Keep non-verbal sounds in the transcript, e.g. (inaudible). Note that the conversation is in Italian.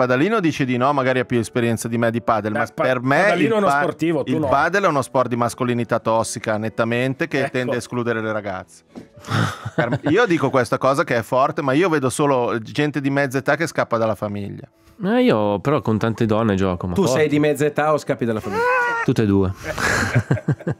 Padalino dice di no, magari ha più esperienza di me di padel, Beh, ma per me il, è uno pa- sportivo, il no. padel è uno sport di mascolinità tossica, nettamente, che ecco. tende a escludere le ragazze. (laughs) io dico questa cosa che è forte, ma io vedo solo gente di mezza età che scappa dalla famiglia. Eh, io però con tante donne gioco. tu forte. sei di mezza età o scappi dalla famiglia? Tutte e due. (laughs)